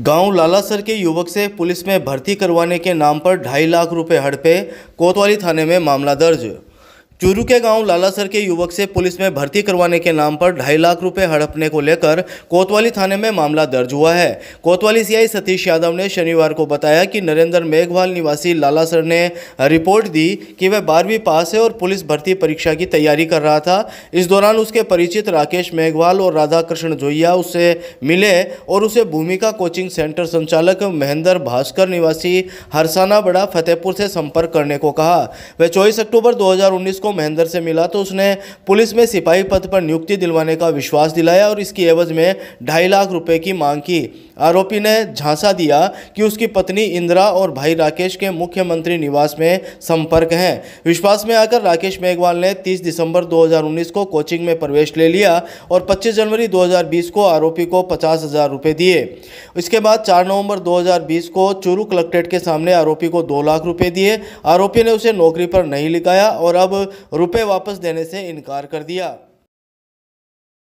गांव लालासर के युवक से पुलिस में भर्ती करवाने के नाम पर ढाई लाख रुपए हड़पे कोतवाली थाने में मामला दर्ज चूरू के गांव लालासर के युवक से पुलिस में भर्ती करवाने के नाम पर ढाई लाख रुपए हड़पने को लेकर कोतवाली थाने में मामला दर्ज हुआ है कोतवाली सीआई सतीश यादव ने शनिवार को बताया कि नरेंद्र मेघवाल निवासी लालासर ने रिपोर्ट दी कि वह बारहवीं पास है और पुलिस भर्ती परीक्षा की तैयारी कर रहा था इस दौरान उसके परिचित राकेश मेघवाल और राधाकृष्ण जोहिया उससे मिले और उसे भूमिका कोचिंग सेंटर संचालक महेंद्र भास्कर निवासी हरसाना बड़ा फतेहपुर से संपर्क करने को कहा वह चौबीस अक्टूबर दो को महेंद्र से मिला तो उसने पुलिस में सिपाही पद पर नियुक्ति दिलवाने का विश्वास दिलाया और इसकी एवज में ढाई लाख रुपए की मांग की आरोपी ने झांसा दिया कि उसकी पत्नी इंदिरा और भाई राकेश के मुख्यमंत्री निवास में संपर्क हैं विश्वास में आकर राकेश मेघवाल ने 30 दिसंबर 2019 को कोचिंग में प्रवेश ले लिया और 25 जनवरी 2020 को आरोपी को पचास हज़ार रुपये दिए इसके बाद 4 नवंबर 2020 को चूरू कलेक्ट्रेट के सामने आरोपी को दो लाख रुपये दिए आरोपी ने उसे नौकरी पर नहीं लिखाया और अब रुपए वापस देने से इनकार कर दिया